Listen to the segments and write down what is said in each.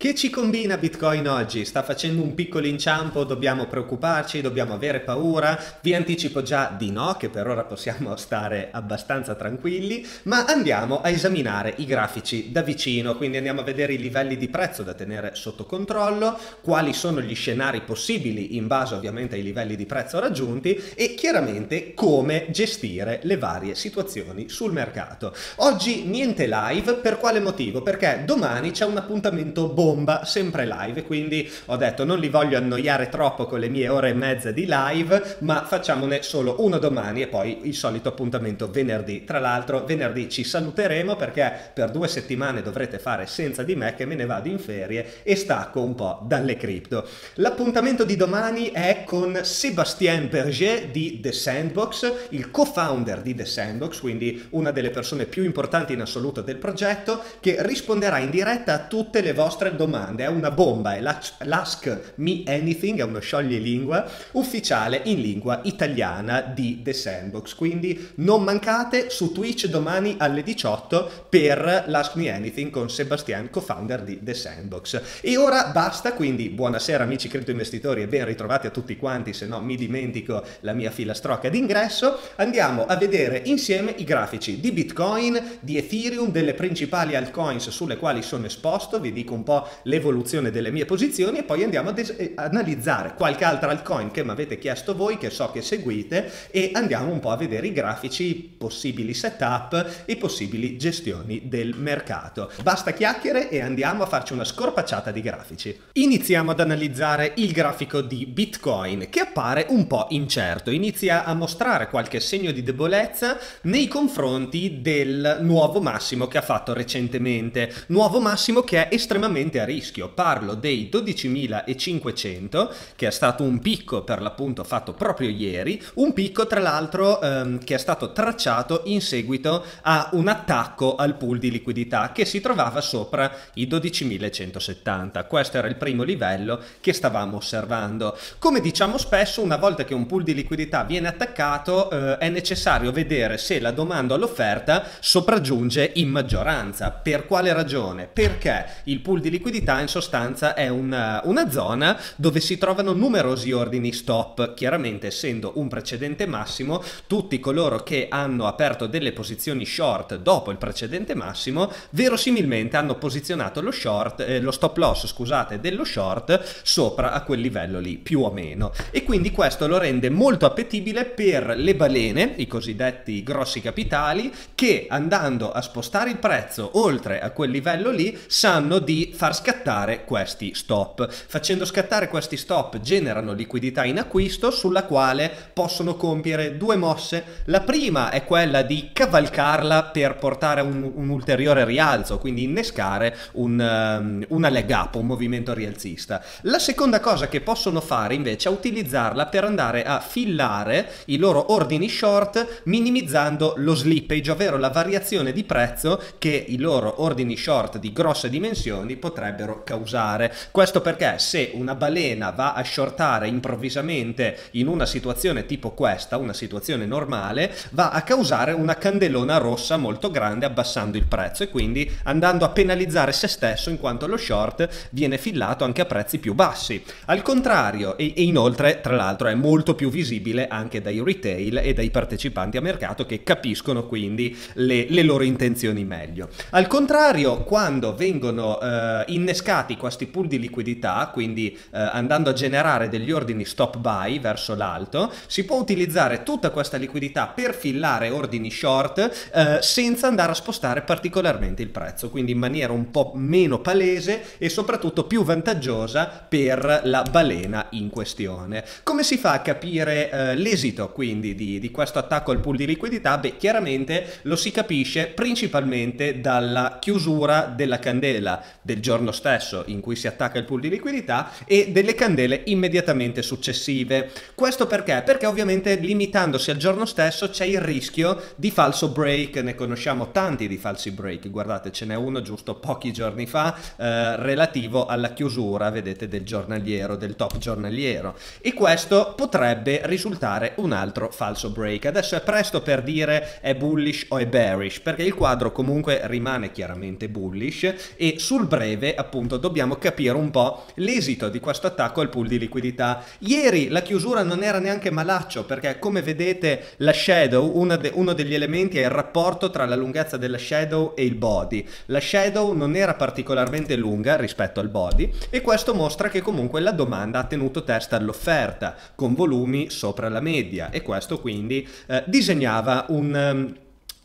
Che ci combina Bitcoin oggi? Sta facendo un piccolo inciampo, dobbiamo preoccuparci, dobbiamo avere paura? Vi anticipo già di no, che per ora possiamo stare abbastanza tranquilli, ma andiamo a esaminare i grafici da vicino, quindi andiamo a vedere i livelli di prezzo da tenere sotto controllo, quali sono gli scenari possibili in base ovviamente ai livelli di prezzo raggiunti e chiaramente come gestire le varie situazioni sul mercato. Oggi niente live, per quale motivo? Perché domani c'è un appuntamento buono bomba, sempre live, quindi ho detto non li voglio annoiare troppo con le mie ore e mezza di live, ma facciamone solo uno domani e poi il solito appuntamento venerdì. Tra l'altro venerdì ci saluteremo perché per due settimane dovrete fare senza di me che me ne vado in ferie e stacco un po' dalle cripto. L'appuntamento di domani è con Sébastien Berger di The Sandbox, il co-founder di The Sandbox, quindi una delle persone più importanti in assoluto del progetto, che risponderà in diretta a tutte le vostre domande, è una bomba, è l'Ask Me Anything, è uno scioglilingua ufficiale in lingua italiana di The Sandbox, quindi non mancate su Twitch domani alle 18 per l'Ask Me Anything con Sebastian, co-founder di The Sandbox. E ora basta, quindi buonasera amici cripto investitori e ben ritrovati a tutti quanti, se no mi dimentico la mia filastrocca d'ingresso. Andiamo a vedere insieme i grafici di Bitcoin, di Ethereum, delle principali altcoins sulle quali sono esposto, vi dico un po' l'evoluzione delle mie posizioni e poi andiamo ad es- eh, analizzare qualche altra altcoin che mi avete chiesto voi, che so che seguite e andiamo un po' a vedere i grafici, i possibili setup, e possibili gestioni del mercato. Basta chiacchiere e andiamo a farci una scorpacciata di grafici. Iniziamo ad analizzare il grafico di Bitcoin che appare un po' incerto, inizia a mostrare qualche segno di debolezza nei confronti del nuovo massimo che ha fatto recentemente, nuovo massimo che è estremamente veramente a rischio, parlo dei 12.500 che è stato un picco per l'appunto fatto proprio ieri, un picco tra l'altro ehm, che è stato tracciato in seguito a un attacco al pool di liquidità che si trovava sopra i 12.170, questo era il primo livello che stavamo osservando. Come diciamo spesso una volta che un pool di liquidità viene attaccato eh, è necessario vedere se la domanda all'offerta sopraggiunge in maggioranza. Per quale ragione? Perché il pool di liquidità liquidità in sostanza è una, eh, una zona dove si trovano numerosi ordini stop, chiaramente essendo un precedente massimo, tutti coloro che hanno aperto delle posizioni short dopo il precedente massimo, verosimilmente hanno posizionato lo short, eh, lo stop loss, scusate, dello short sopra a quel livello lì, più o meno. E quindi questo lo rende molto appetibile per le balene, i cosiddetti grossi capitali, che andando a spostare il prezzo oltre a quel livello lì, sanno di farsi scattare questi stop. Facendo scattare questi stop generano liquidità in acquisto sulla quale possono compiere due mosse. La prima è quella di cavalcarla per portare un, un ulteriore rialzo, quindi innescare un, um, una leg up, un movimento rialzista. La seconda cosa che possono fare invece è utilizzarla per andare a fillare i loro ordini short minimizzando lo slippage, ovvero la variazione di prezzo che i loro ordini short di grosse dimensioni potrebbero potrebbero causare. Questo perché se una balena va a shortare improvvisamente in una situazione tipo questa, una situazione normale, va a causare una candelona rossa molto grande abbassando il prezzo e quindi andando a penalizzare se stesso in quanto lo short viene fillato anche a prezzi più bassi. Al contrario, e, e inoltre tra l'altro è molto più visibile anche dai retail e dai partecipanti a mercato che capiscono quindi le, le loro intenzioni meglio. Al contrario, quando vengono eh, innescati questi pool di liquidità, quindi eh, andando a generare degli ordini stop buy verso l'alto, si può utilizzare tutta questa liquidità per fillare ordini short eh, senza andare a spostare particolarmente il prezzo, quindi in maniera un po' meno palese e soprattutto più vantaggiosa per la balena in questione. Come si fa a capire eh, l'esito quindi di, di questo attacco al pool di liquidità? Beh, chiaramente lo si capisce principalmente dalla chiusura della candela del giorno giorno stesso in cui si attacca il pool di liquidità e delle candele immediatamente successive. Questo perché? Perché ovviamente limitandosi al giorno stesso c'è il rischio di falso break, ne conosciamo tanti di falsi break, guardate ce n'è uno giusto pochi giorni fa eh, relativo alla chiusura, vedete, del giornaliero, del top giornaliero e questo potrebbe risultare un altro falso break. Adesso è presto per dire è bullish o è bearish perché il quadro comunque rimane chiaramente bullish e sul breve dove appunto dobbiamo capire un po' l'esito di questo attacco al pool di liquidità. Ieri la chiusura non era neanche malaccio perché come vedete la shadow, de uno degli elementi è il rapporto tra la lunghezza della shadow e il body. La shadow non era particolarmente lunga rispetto al body e questo mostra che comunque la domanda ha tenuto testa all'offerta con volumi sopra la media e questo quindi eh, disegnava un... Um,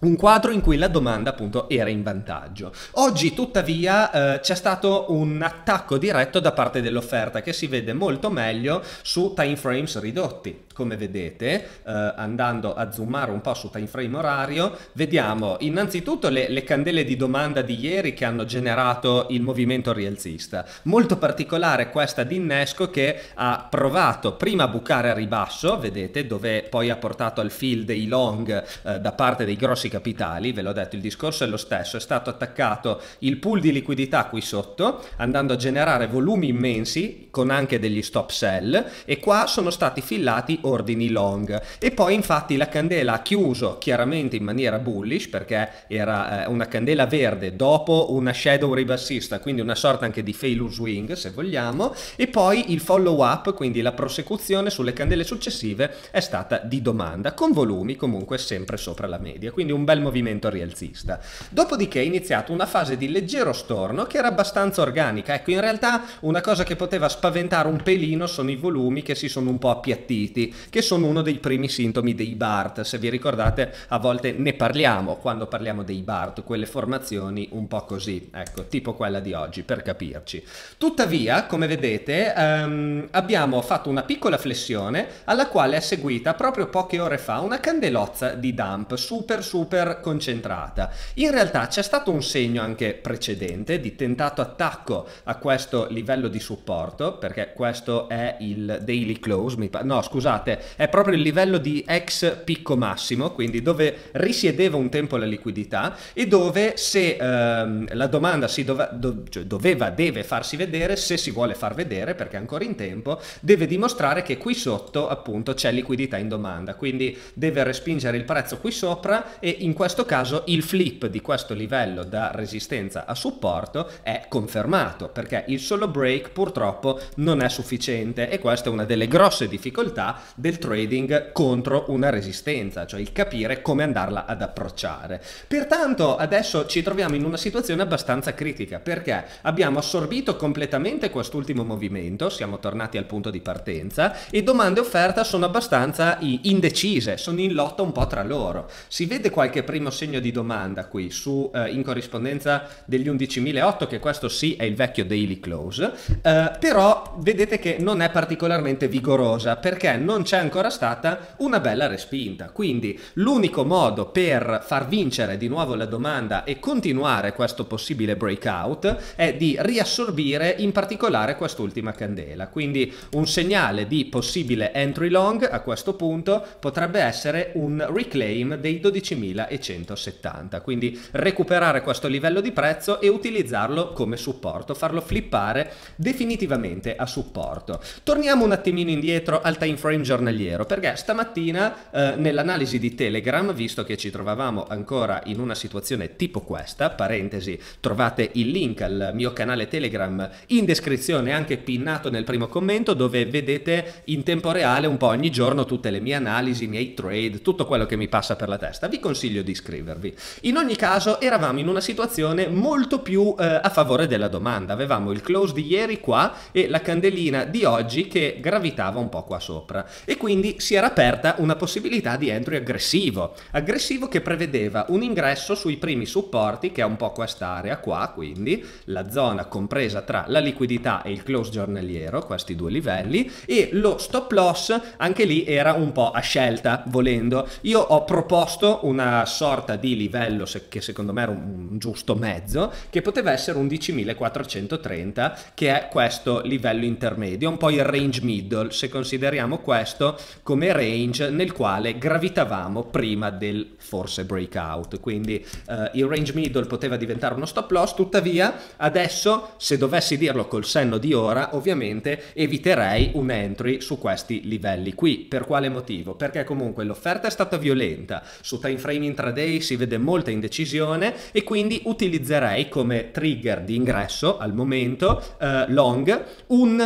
un quadro in cui la domanda appunto era in vantaggio. Oggi tuttavia eh, c'è stato un attacco diretto da parte dell'offerta che si vede molto meglio su time frames ridotti come vedete, eh, andando a zoomare un po' su time frame orario, vediamo innanzitutto le, le, candele di domanda di ieri che hanno generato il movimento rialzista. Molto particolare questa di Innesco che ha provato prima a bucare a ribasso, vedete, dove poi ha portato al fill dei long eh, da parte dei grossi capitali, ve l'ho detto, il discorso è lo stesso, è stato attaccato il pool di liquidità qui sotto, andando a generare volumi immensi con anche degli stop sell e qua sono stati fillati ordini long e poi infatti la candela ha chiuso chiaramente in maniera bullish perché era eh, una candela verde dopo una shadow ribassista quindi una sorta anche di failure swing se vogliamo e poi il follow up quindi la prosecuzione sulle candele successive è stata di domanda con volumi comunque sempre sopra la media quindi un bel movimento rialzista dopodiché è iniziata una fase di leggero storno che era abbastanza organica ecco in realtà una cosa che poteva spaventare un pelino sono i volumi che si sono un po' appiattiti che sono uno dei primi sintomi dei BART. Se vi ricordate, a volte ne parliamo quando parliamo dei BART, quelle formazioni un po' così, ecco, tipo quella di oggi, per capirci. Tuttavia, come vedete, ehm, abbiamo fatto una piccola flessione alla quale è seguita proprio poche ore fa una candelozza di dump super super concentrata. In realtà c'è stato un segno anche precedente di tentato attacco a questo livello di supporto, perché questo è il daily close, no scusate, parte è proprio il livello di ex picco massimo, quindi dove risiedeva un tempo la liquidità e dove se ehm, la domanda si dove, do, cioè doveva, deve farsi vedere, se si vuole far vedere perché è ancora in tempo, deve dimostrare che qui sotto appunto c'è liquidità in domanda, quindi deve respingere il prezzo qui sopra e in questo caso il flip di questo livello da resistenza a supporto è confermato perché il solo break purtroppo non è sufficiente e questa è una delle grosse difficoltà del trading contro una resistenza, cioè il capire come andarla ad approcciare. Pertanto adesso ci troviamo in una situazione abbastanza critica perché abbiamo assorbito completamente quest'ultimo movimento, siamo tornati al punto di partenza e domande e offerta sono abbastanza indecise, sono in lotta un po' tra loro. Si vede qualche primo segno di domanda qui su, eh, in corrispondenza degli 11.008 che questo sì è il vecchio daily close, eh, però vedete che non è particolarmente vigorosa perché non non c'è ancora stata una bella respinta. Quindi l'unico modo per far vincere di nuovo la domanda e continuare questo possibile breakout è di riassorbire in particolare quest'ultima candela. Quindi un segnale di possibile entry long a questo punto potrebbe essere un reclaim dei 12.170. Quindi recuperare questo livello di prezzo e utilizzarlo come supporto, farlo flippare definitivamente a supporto. Torniamo un attimino indietro al time frame giornaliero, perché stamattina eh, nell'analisi di Telegram, visto che ci trovavamo ancora in una situazione tipo questa, parentesi, trovate il link al mio canale Telegram in descrizione, anche pinnato nel primo commento, dove vedete in tempo reale un po' ogni giorno tutte le mie analisi, i miei trade, tutto quello che mi passa per la testa. Vi consiglio di iscrivervi. In ogni caso eravamo in una situazione molto più eh, a favore della domanda, avevamo il close di ieri qua e la candelina di oggi che gravitava un po' qua sopra e quindi si era aperta una possibilità di entry aggressivo, aggressivo che prevedeva un ingresso sui primi supporti che è un po' quest'area qua, quindi la zona compresa tra la liquidità e il close giornaliero, questi due livelli, e lo stop loss anche lì era un po' a scelta, volendo. Io ho proposto una sorta di livello che secondo me era un giusto mezzo, che poteva essere 11.430, che è questo livello intermedio, un po' il range middle, se consideriamo questo sesto come range nel quale gravitavamo prima del forse breakout. Quindi eh, il range middle poteva diventare uno stop loss, tuttavia adesso se dovessi dirlo col senno di ora ovviamente eviterei un entry su questi livelli qui. Per quale motivo? Perché comunque l'offerta è stata violenta, su time frame intraday si vede molta indecisione e quindi utilizzerei come trigger di ingresso al momento eh, long un,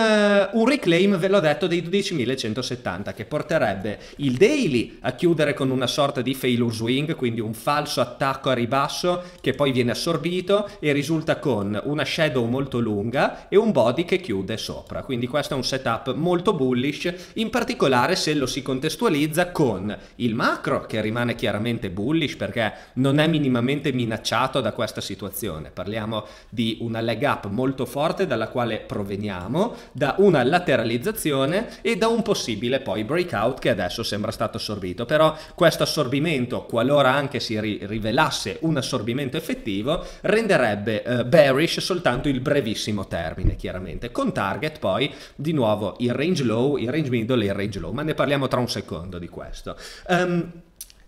uh, un reclaim, ve l'ho detto, dei 12.170 70 che porterebbe il Daily a chiudere con una sorta di failure swing, quindi un falso attacco a ribasso che poi viene assorbito e risulta con una shadow molto lunga e un body che chiude sopra. Quindi questo è un setup molto bullish, in particolare se lo si contestualizza con il macro che rimane chiaramente bullish perché non è minimamente minacciato da questa situazione. Parliamo di una leg up molto forte dalla quale proveniamo, da una lateralizzazione e da un possibile disponibile poi Breakout che adesso sembra stato assorbito, però questo assorbimento, qualora anche si ri- rivelasse un assorbimento effettivo, renderebbe eh, bearish soltanto il brevissimo termine, chiaramente, con target poi di nuovo il range low, il range middle e il range low, ma ne parliamo tra un secondo di questo. Um,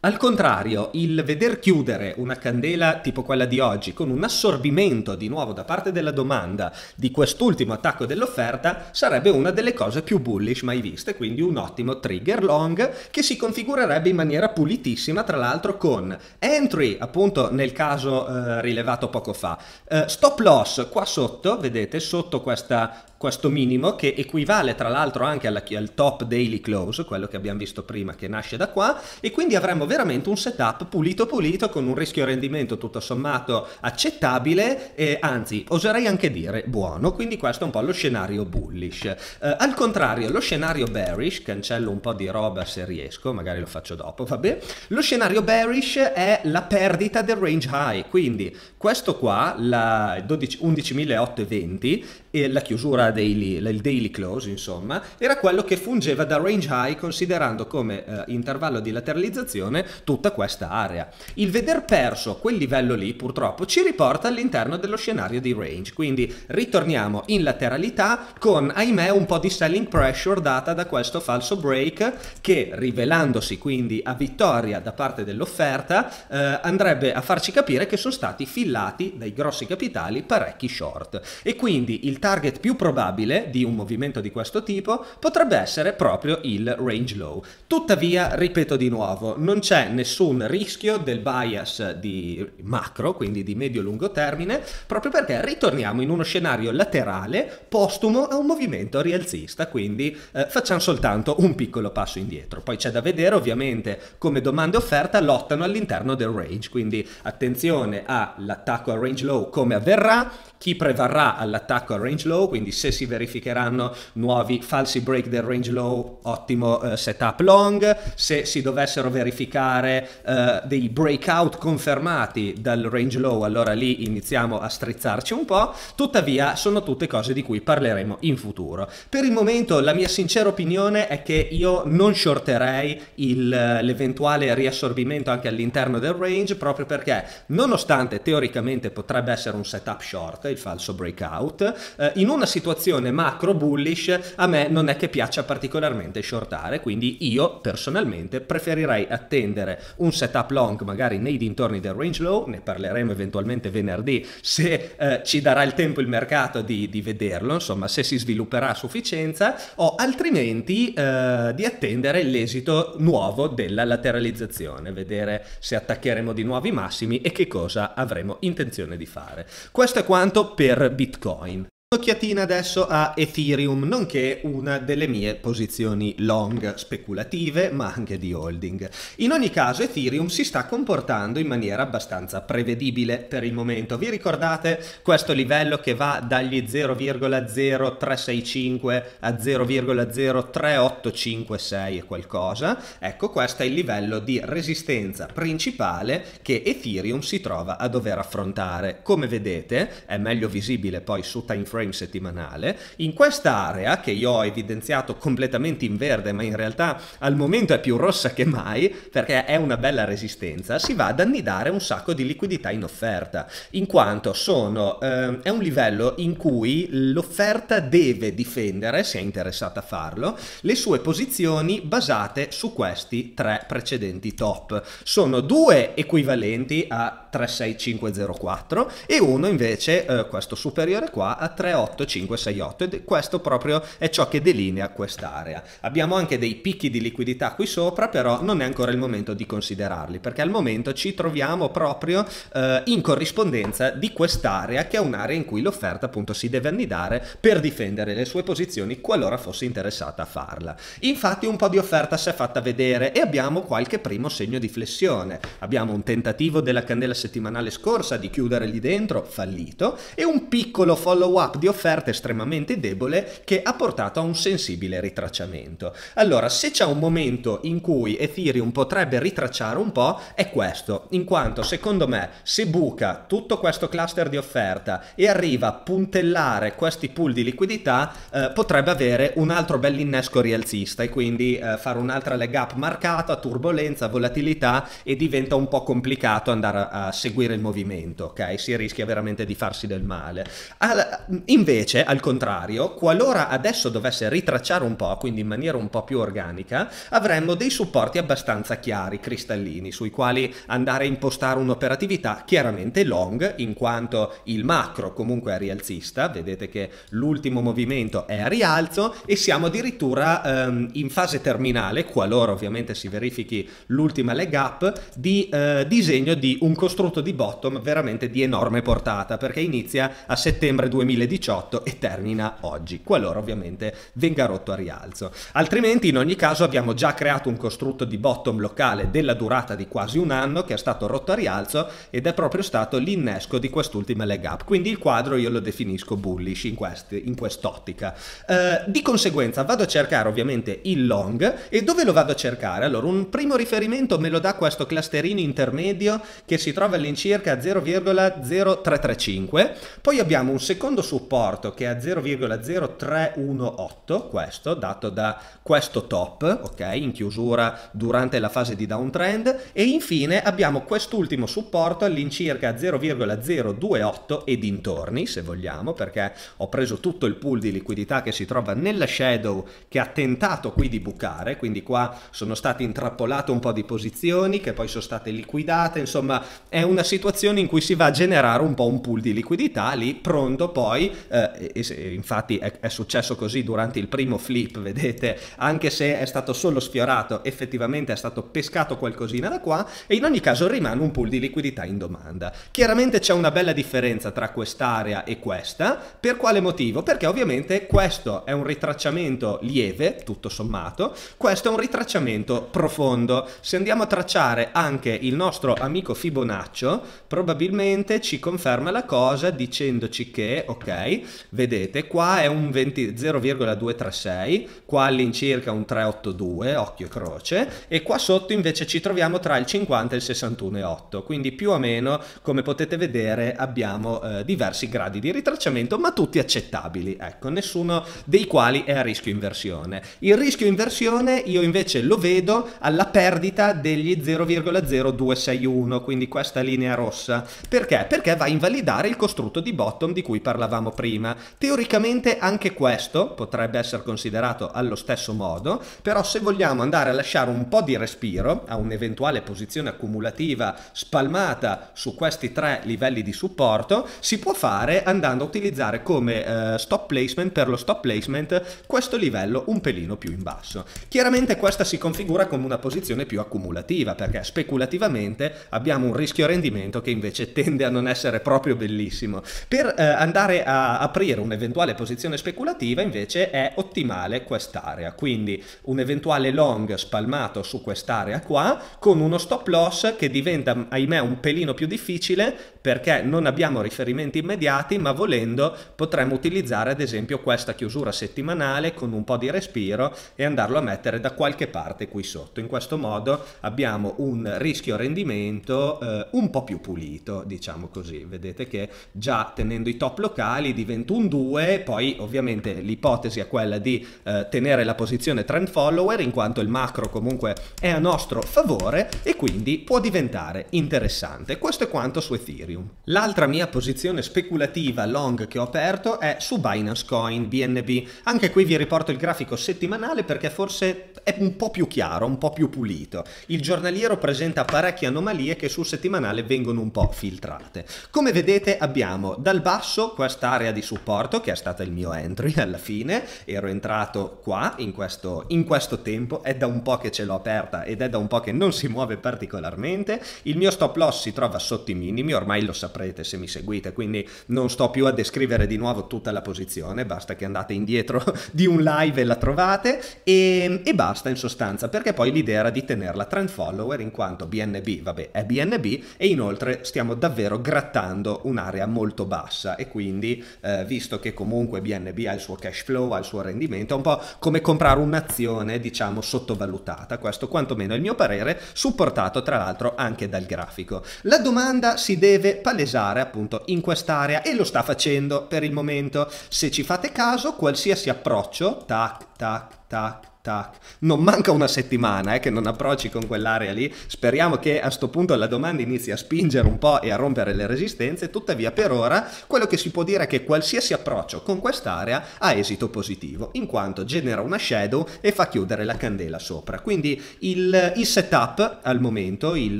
al contrario, il veder chiudere una candela tipo quella di oggi con un assorbimento di nuovo da parte della domanda di quest'ultimo attacco dell'offerta sarebbe una delle cose più bullish mai viste, quindi un ottimo trigger long che si configurerebbe in maniera pulitissima, tra l'altro con entry appunto nel caso eh, rilevato poco fa, eh, stop loss qua sotto, vedete sotto questa questo minimo che equivale tra l'altro anche alla, al top daily close, quello che abbiamo visto prima che nasce da qua, e quindi avremo veramente un setup pulito pulito con un rischio rendimento tutto sommato accettabile, e, anzi oserei anche dire buono, quindi questo è un po' lo scenario bullish. Eh, al contrario, lo scenario bearish, cancello un po' di roba se riesco, magari lo faccio dopo, vabbè, lo scenario bearish è la perdita del range high, quindi questo qua, la 11.820 e la chiusura daily, il daily close, insomma, era quello che fungeva da range high considerando come eh, intervallo di lateralizzazione tutta questa area. Il veder perso quel livello lì purtroppo ci riporta all'interno dello scenario di range, quindi ritorniamo in lateralità con ahimè un po' di selling pressure data da questo falso break che rivelandosi quindi a vittoria da parte dell'offerta eh, andrebbe a farci capire che sono stati fillati dai grossi capitali parecchi short e quindi il target più probabile probabile di un movimento di questo tipo potrebbe essere proprio il range low. Tuttavia, ripeto di nuovo, non c'è nessun rischio del bias di macro, quindi di medio-lungo termine, proprio perché ritorniamo in uno scenario laterale postumo a un movimento rialzista, quindi eh, facciamo soltanto un piccolo passo indietro. Poi c'è da vedere ovviamente come domande e offerta lottano all'interno del range, quindi attenzione all'attacco al range low come avverrà, chi prevarrà all'attacco al range low, quindi se se si verificheranno nuovi falsi break del range low, ottimo eh, setup long, se si dovessero verificare eh, dei breakout confermati dal range low, allora lì iniziamo a strizzarci un po', tuttavia sono tutte cose di cui parleremo in futuro. Per il momento la mia sincera opinione è che io non shorterei il, eh, l'eventuale riassorbimento anche all'interno del range proprio perché nonostante teoricamente potrebbe essere un setup short, il falso breakout, eh, in una situazione situazione macro bullish a me non è che piaccia particolarmente shortare, quindi io personalmente preferirei attendere un setup long magari nei dintorni del range low, ne parleremo eventualmente venerdì se eh, ci darà il tempo il mercato di, di, vederlo, insomma se si svilupperà a sufficienza o altrimenti eh, di attendere l'esito nuovo della lateralizzazione, vedere se attaccheremo di nuovi massimi e che cosa avremo intenzione di fare. Questo è quanto per Bitcoin. Un'occhiatina adesso a Ethereum, nonché una delle mie posizioni long speculative, ma anche di holding. In ogni caso Ethereum si sta comportando in maniera abbastanza prevedibile per il momento. Vi ricordate questo livello che va dagli 0,0365 a 0,03856 e qualcosa? Ecco, questo è il livello di resistenza principale che Ethereum si trova a dover affrontare. Come vedete, è meglio visibile poi su time frame frame settimanale, in quest'area che io ho evidenziato completamente in verde ma in realtà al momento è più rossa che mai perché è una bella resistenza, si va ad annidare un sacco di liquidità in offerta, in quanto sono, eh, è un livello in cui l'offerta deve difendere, se è interessata a farlo, le sue posizioni basate su questi tre precedenti top. Sono due equivalenti a 36504 e uno invece, eh, questo superiore qua, a 38568 e questo proprio è ciò che delinea quest'area. Abbiamo anche dei picchi di liquidità qui sopra, però non è ancora il momento di considerarli perché al momento ci troviamo proprio eh, in corrispondenza di quest'area che è un'area in cui l'offerta appunto si deve annidare per difendere le sue posizioni qualora fosse interessata a farla. Infatti un po' di offerta si è fatta vedere e abbiamo qualche primo segno di flessione. Abbiamo un tentativo della candela settimanale scorsa di chiudere lì dentro, fallito, e un piccolo follow-up di offerta estremamente debole che ha portato a un sensibile ritracciamento. Allora, se c'è un momento in cui Ethereum potrebbe ritracciare un po', è questo, in quanto secondo me se buca tutto questo cluster di offerta e arriva a puntellare questi pool di liquidità, eh, potrebbe avere un altro bell'innesco rialzista e quindi eh, fare un'altra leg up marcata, turbolenza, volatilità e diventa un po' complicato andare a, a seguire il movimento, ok? Si rischia veramente di farsi del male. Al, invece, al contrario, qualora adesso dovesse ritracciare un po', quindi in maniera un po' più organica, avremmo dei supporti abbastanza chiari, cristallini, sui quali andare a impostare un'operatività chiaramente long, in quanto il macro comunque è rialzista, vedete che l'ultimo movimento è a rialzo e siamo addirittura ehm, in fase terminale, qualora ovviamente si verifichi l'ultima leg up, di eh, disegno di un costruttore costrutto di bottom veramente di enorme portata perché inizia a settembre 2018 e termina oggi, qualora ovviamente venga rotto a rialzo. Altrimenti in ogni caso abbiamo già creato un costrutto di bottom locale della durata di quasi un anno che è stato rotto a rialzo ed è proprio stato l'innesco di quest'ultima leg up, quindi il quadro io lo definisco bullish in, quest- in quest'ottica. Eh, di conseguenza vado a cercare ovviamente il long e dove lo vado a cercare? Allora un primo riferimento me lo dà questo clusterino intermedio che si trova trova all'incirca 0,0335, poi abbiamo un secondo supporto che è a 0,0318, questo dato da questo top, ok, in chiusura durante la fase di downtrend e infine abbiamo quest'ultimo supporto all'incirca 0,028 e dintorni, se vogliamo, perché ho preso tutto il pool di liquidità che si trova nella shadow che ha tentato qui di bucare, quindi qua sono state intrappolate un po' di posizioni che poi sono state liquidate, insomma è è una situazione in cui si va a generare un po' un pool di liquidità lì pronto poi, eh, infatti è, è, successo così durante il primo flip, vedete, anche se è stato solo sfiorato, effettivamente è stato pescato qualcosina da qua e in ogni caso rimane un pool di liquidità in domanda. Chiaramente c'è una bella differenza tra quest'area e questa, per quale motivo? Perché ovviamente questo è un ritracciamento lieve, tutto sommato, questo è un ritracciamento profondo. Se andiamo a tracciare anche il nostro amico Fibonacci, Carpaccio probabilmente ci conferma la cosa dicendoci che, ok, vedete, qua è un 0,236, qua all'incirca un 382, occhio e croce, e qua sotto invece ci troviamo tra il 50 e il 61,8, quindi più o meno, come potete vedere, abbiamo eh, diversi gradi di ritracciamento, ma tutti accettabili, ecco, nessuno dei quali è a rischio inversione. Il rischio inversione io invece lo vedo alla perdita degli 0,0261, quindi questa questa linea rossa. Perché? Perché va a invalidare il costrutto di bottom di cui parlavamo prima. Teoricamente anche questo potrebbe essere considerato allo stesso modo, però se vogliamo andare a lasciare un po' di respiro a un'eventuale posizione accumulativa spalmata su questi tre livelli di supporto, si può fare andando a utilizzare come eh, stop placement per lo stop placement questo livello un pelino più in basso. Chiaramente questa si configura come una posizione più accumulativa perché speculativamente abbiamo un rischio rendimento che invece tende a non essere proprio bellissimo. Per eh, andare a aprire un'eventuale posizione speculativa invece è ottimale quest'area, quindi un eventuale long spalmato su quest'area qua con uno stop loss che diventa ahimè un pelino più difficile perché non abbiamo riferimenti immediati ma volendo potremmo utilizzare ad esempio questa chiusura settimanale con un po' di respiro e andarlo a mettere da qualche parte qui sotto. In questo modo abbiamo un rischio rendimento eh, un po' più pulito, diciamo così. Vedete che già tenendo i top locali diventa un 2, poi ovviamente l'ipotesi è quella di eh, tenere la posizione trend follower in quanto il macro comunque è a nostro favore e quindi può diventare interessante. Questo è quanto su Ethereum. L'altra mia posizione speculativa long che ho aperto è su Binance Coin BNB. Anche qui vi riporto il grafico settimanale perché forse è un po' più chiaro, un po' più pulito. Il giornaliero presenta parecchie anomalie che sul settimanale settimanale vengono un po' filtrate. Come vedete abbiamo dal basso quest'area di supporto che è stata il mio entry alla fine, ero entrato qua in questo, in questo tempo, è da un po' che ce l'ho aperta ed è da un po' che non si muove particolarmente, il mio stop loss si trova sotto i minimi, ormai lo saprete se mi seguite, quindi non sto più a descrivere di nuovo tutta la posizione, basta che andate indietro di un live e la trovate e, ehm, e basta in sostanza, perché poi l'idea era di tenerla trend follower in quanto BNB, vabbè è BNB, e inoltre stiamo davvero grattando un'area molto bassa e quindi eh, visto che comunque BNB ha il suo cash flow, ha il suo rendimento, è un po' come comprare un'azione diciamo sottovalutata, questo quantomeno è il mio parere, supportato tra l'altro anche dal grafico. La domanda si deve palesare appunto in quest'area e lo sta facendo per il momento. Se ci fate caso, qualsiasi approccio, tac, tac, tac, tac. Non manca una settimana eh, che non approcci con quell'area lì. Speriamo che a sto punto la domanda inizi a spingere un po' e a rompere le resistenze. Tuttavia, per ora, quello che si può dire è che qualsiasi approccio con quest'area ha esito positivo, in quanto genera una shadow e fa chiudere la candela sopra. Quindi il, il setup al momento, il,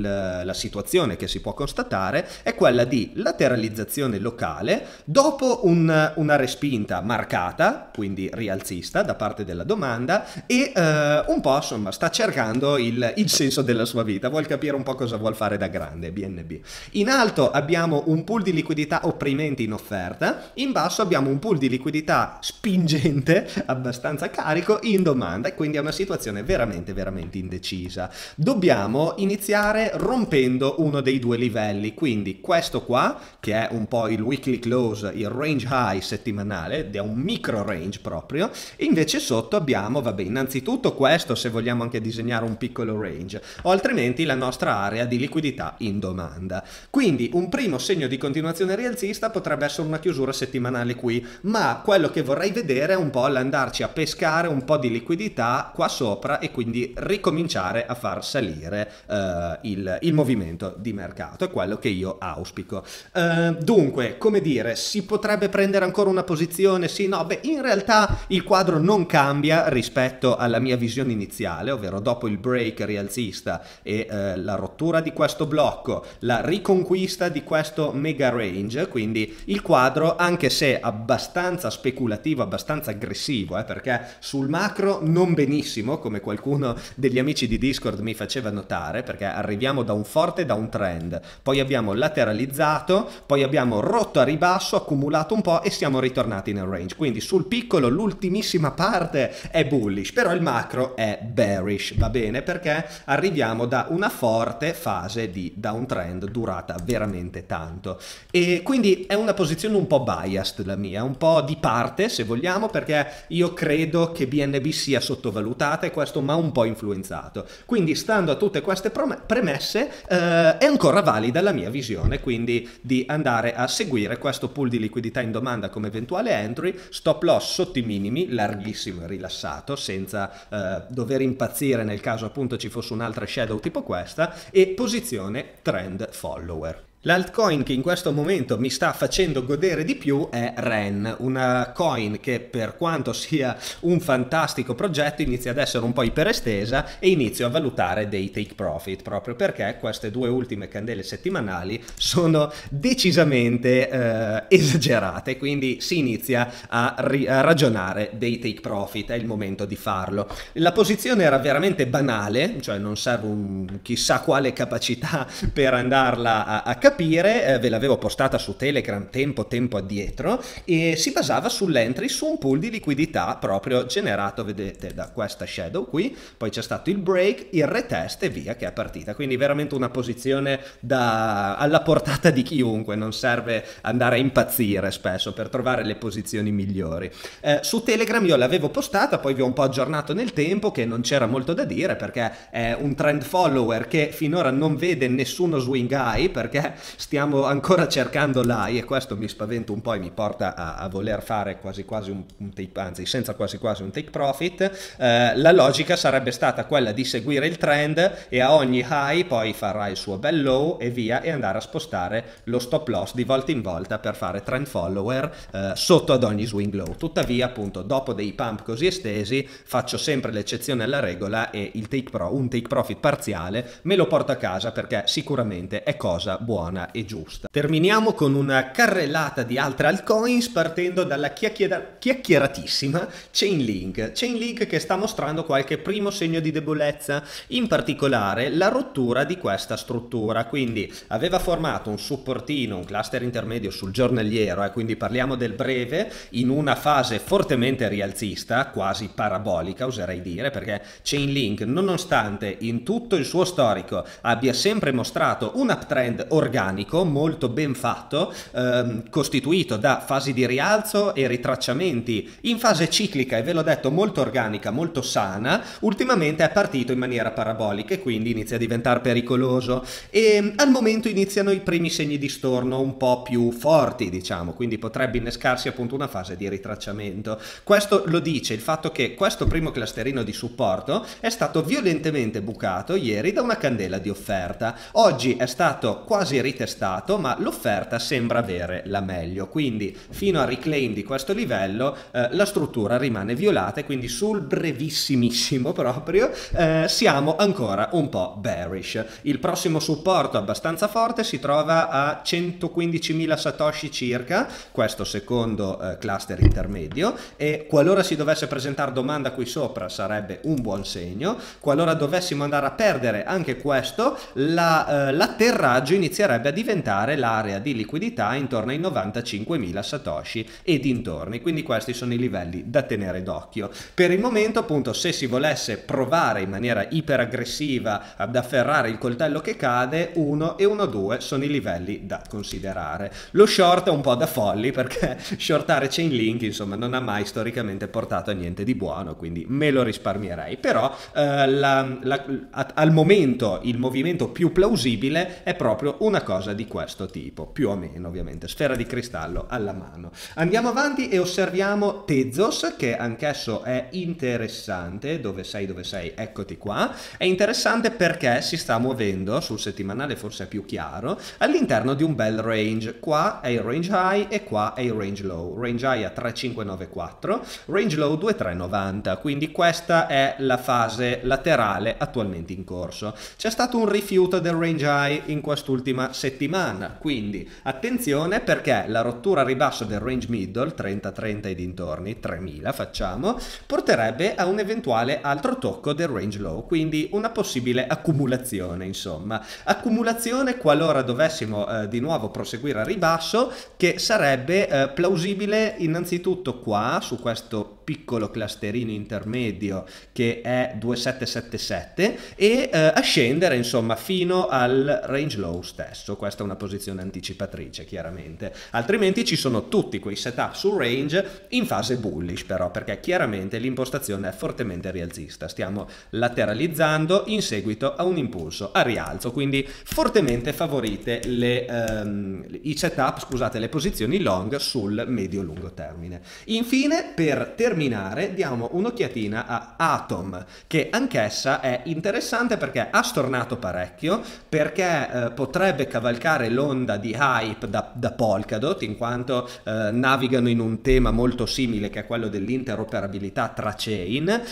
la situazione che si può constatare è quella di lateralizzazione locale dopo un, una respinta marcata, quindi rialzista da parte della domanda, e e eh, un po' insomma sta cercando il, il, senso della sua vita, vuol capire un po' cosa vuol fare da grande BNB. In alto abbiamo un pool di liquidità opprimente in offerta, in basso abbiamo un pool di liquidità spingente, abbastanza carico, in domanda e quindi è una situazione veramente veramente indecisa. Dobbiamo iniziare rompendo uno dei due livelli, quindi questo qua che è un po' il weekly close, il range high settimanale, è un micro range proprio, e invece sotto abbiamo, vabbè, in innanzitutto questo se vogliamo anche disegnare un piccolo range, o altrimenti la nostra area di liquidità in domanda. Quindi un primo segno di continuazione rialzista potrebbe essere una chiusura settimanale qui, ma quello che vorrei vedere è un po' l'andarci a pescare un po' di liquidità qua sopra e quindi ricominciare a far salire eh, il, il, movimento di mercato, è quello che io auspico. Eh, dunque, come dire, si potrebbe prendere ancora una posizione? Sì, no, beh, in realtà il quadro non cambia rispetto rispetto alla mia visione iniziale, ovvero dopo il break rialzista e eh, la rottura di questo blocco, la riconquista di questo mega range, quindi il quadro anche se abbastanza speculativo, abbastanza aggressivo, eh, perché sul macro non benissimo, come qualcuno degli amici di Discord mi faceva notare, perché arriviamo da un forte, downtrend, poi abbiamo lateralizzato, poi abbiamo rotto a ribasso, accumulato un po' e siamo ritornati nel range. Quindi sul piccolo l'ultimissima parte è bullish però il macro è bearish, va bene? Perché arriviamo da una forte fase di downtrend durata veramente tanto. E quindi è una posizione un po' biased la mia, un po' di parte se vogliamo, perché io credo che BNB sia sottovalutata e questo mi ha un po' influenzato. Quindi stando a tutte queste premesse eh, è ancora valida la mia visione, quindi di andare a seguire questo pool di liquidità in domanda come eventuale entry, stop loss sotto i minimi, larghissimo e rilassato, senza senza eh, dover impazzire nel caso appunto ci fosse un'altra shadow tipo questa e posizione trend follower. L'altcoin che in questo momento mi sta facendo godere di più è REN, una coin che per quanto sia un fantastico progetto inizia ad essere un po' iperestesa e inizio a valutare dei take profit proprio perché queste due ultime candele settimanali sono decisamente eh, esagerate, quindi si inizia a, a ragionare dei take profit, è il momento di farlo. La posizione era veramente banale, cioè non serve un chissà quale capacità per andarla a, a capire capire, eh, ve l'avevo postata su Telegram tempo tempo addietro, e si basava sull'entry su un pool di liquidità proprio generato, vedete, da questa shadow qui, poi c'è stato il break, il retest e via che è partita, quindi veramente una posizione da, alla portata di chiunque, non serve andare a impazzire spesso per trovare le posizioni migliori. Eh, su Telegram io l'avevo postata, poi vi ho un po' aggiornato nel tempo che non c'era molto da dire perché è un trend follower che finora non vede nessuno swing high perché stiamo ancora cercando l'AI e questo mi spaventa un po' e mi porta a, a voler fare quasi quasi un, un, take, anzi senza quasi quasi un take profit, eh, la logica sarebbe stata quella di seguire il trend e a ogni high poi farà il suo bel low e via e andare a spostare lo stop loss di volta in volta per fare trend follower eh, sotto ad ogni swing low. Tuttavia appunto dopo dei pump così estesi faccio sempre l'eccezione alla regola e il take pro, un take profit parziale me lo porto a casa perché sicuramente è cosa buona buona e giusta. Terminiamo con una carrellata di altre altcoins partendo dalla chiacchieratissima Chainlink. Chainlink che sta mostrando qualche primo segno di debolezza, in particolare la rottura di questa struttura. Quindi aveva formato un supportino, un cluster intermedio sul giornaliero, eh, quindi parliamo del breve, in una fase fortemente rialzista, quasi parabolica oserei dire, perché Chainlink nonostante in tutto il suo storico abbia sempre mostrato un uptrend organico, organico molto ben fatto, ehm, costituito da fasi di rialzo e ritracciamenti in fase ciclica e ve l'ho detto molto organica, molto sana, ultimamente è partito in maniera parabolica e quindi inizia a diventare pericoloso e ehm, al momento iniziano i primi segni di storno un po' più forti, diciamo, quindi potrebbe innescarsi appunto una fase di ritracciamento. Questo lo dice il fatto che questo primo clusterino di supporto è stato violentemente bucato ieri da una candela di offerta. Oggi è stato quasi ritestato, ma l'offerta sembra avere la meglio. Quindi fino a reclaim di questo livello eh, la struttura rimane violata e quindi sul brevissimissimo proprio eh, siamo ancora un po' bearish. Il prossimo supporto abbastanza forte si trova a 115.000 satoshi circa, questo secondo eh, cluster intermedio e qualora si dovesse presentare domanda qui sopra sarebbe un buon segno, qualora dovessimo andare a perdere anche questo, l'atterraggio la, eh, inizierà andrebbe a diventare l'area di liquidità intorno ai 95.000 satoshi e dintorni, quindi questi sono i livelli da tenere d'occhio. Per il momento appunto se si volesse provare in maniera iperaggressiva ad afferrare il coltello che cade, 1 e 1.2 sono i livelli da considerare. Lo short è un po' da folli perché shortare Chainlink insomma non ha mai storicamente portato a niente di buono, quindi me lo risparmierei, però eh, la, la, a, al momento il movimento più plausibile è proprio una una cosa di questo tipo, più o meno ovviamente, sfera di cristallo alla mano. Andiamo avanti e osserviamo Tezos, che anch'esso è interessante, dove sei, dove sei, eccoti qua. È interessante perché si sta muovendo, sul settimanale forse è più chiaro, all'interno di un bel range. Qua è il range high e qua è il range low. Range high a 3594, range low 2390, quindi questa è la fase laterale attualmente in corso. C'è stato un rifiuto del range high in quest'ultima settimana. Quindi attenzione perché la rottura a ribasso del range middle 30-30 e dintorni, 3000 facciamo, porterebbe a un eventuale altro tocco del range low, quindi una possibile accumulazione, insomma. Accumulazione qualora dovessimo eh, di nuovo proseguire a ribasso che sarebbe eh, plausibile innanzitutto qua su questo piccolo clusterino intermedio che è 2777 e eh, a scendere insomma fino al range low stesso, questa è una posizione anticipatrice chiaramente, altrimenti ci sono tutti quei setup sul range in fase bullish però perché chiaramente l'impostazione è fortemente rialzista, stiamo lateralizzando in seguito a un impulso a rialzo, quindi fortemente favorite le, ehm, i setup, scusate, le posizioni long sul medio-lungo termine. Infine per terminare terminare diamo un'occhiatina a Atom, che anch'essa è interessante perché ha stornato parecchio, perché eh, potrebbe cavalcare l'onda di hype da, da Polkadot, in quanto eh, navigano in un tema molto simile che è quello dell'interoperabilità tra chain,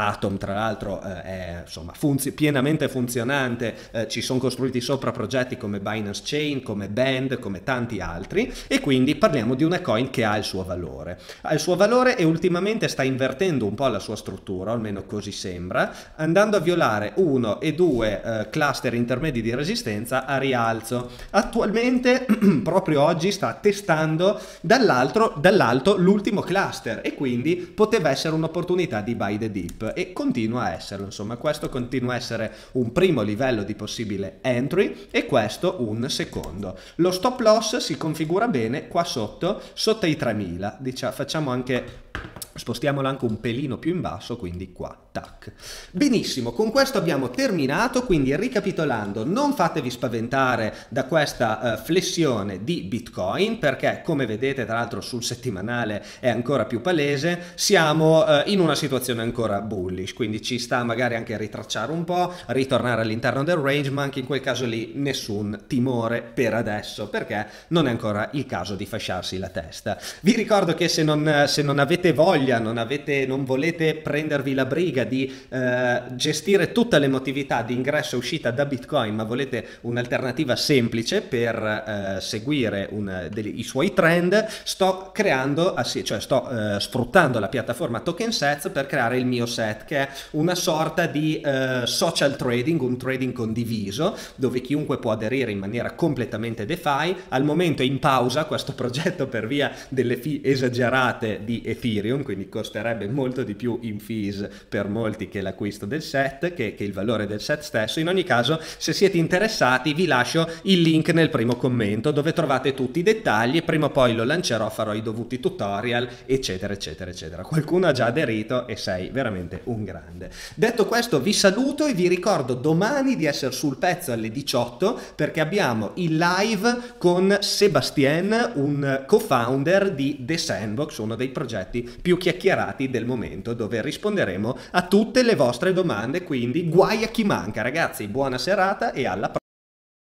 Atom tra l'altro eh, è insomma, funzi- pienamente funzionante, eh, ci sono costruiti sopra progetti come Binance Chain, come Band, come tanti altri e quindi parliamo di una coin che ha il suo valore. Ha il suo valore e ultimamente sta invertendo un po' la sua struttura, almeno così sembra, andando a violare uno e due eh, cluster intermedi di resistenza a rialzo. Attualmente, proprio oggi, sta testando dall'alto l'ultimo cluster e quindi poteva essere un'opportunità di buy the dip e continua a esserlo, insomma questo continua a essere un primo livello di possibile entry e questo un secondo. Lo stop loss si configura bene qua sotto, sotto i 3000, diciamo, facciamo anche Spostiamola anche un pelino più in basso, quindi qua, tac. Benissimo, con questo abbiamo terminato, quindi ricapitolando, non fatevi spaventare da questa eh, flessione di Bitcoin, perché come vedete tra l'altro sul settimanale è ancora più palese, siamo eh, in una situazione ancora bullish, quindi ci sta magari anche a ritracciare un po', ritornare all'interno del range, ma anche in quel caso lì nessun timore per adesso, perché non è ancora il caso di fasciarsi la testa. Vi ricordo che se non, se non avete avete voglia, non, avete, non volete prendervi la briga di eh, gestire tutta l'emotività di ingresso e uscita da Bitcoin, ma volete un'alternativa semplice per eh, seguire un, de- i suoi trend, sto creando, ah cioè sto eh, sfruttando la piattaforma Token Sets per creare il mio set, che è una sorta di eh, social trading, un trading condiviso, dove chiunque può aderire in maniera completamente DeFi. Al momento è in pausa questo progetto per via delle fee esagerate di Ethereum Ethereum, quindi costerebbe molto di più in fees per molti che l'acquisto del set, che, che il valore del set stesso. In ogni caso, se siete interessati, vi lascio il link nel primo commento dove trovate tutti i dettagli. Prima o poi lo lancerò, farò i dovuti tutorial, eccetera, eccetera, eccetera. Qualcuno ha già aderito e sei veramente un grande. Detto questo, vi saluto e vi ricordo domani di essere sul pezzo alle 18 perché abbiamo il live con Sebastien, un co-founder di The Sandbox, uno dei progetti esperti più chiacchierati del momento dove risponderemo a tutte le vostre domande, quindi guai a chi manca ragazzi, buona serata e alla prossima.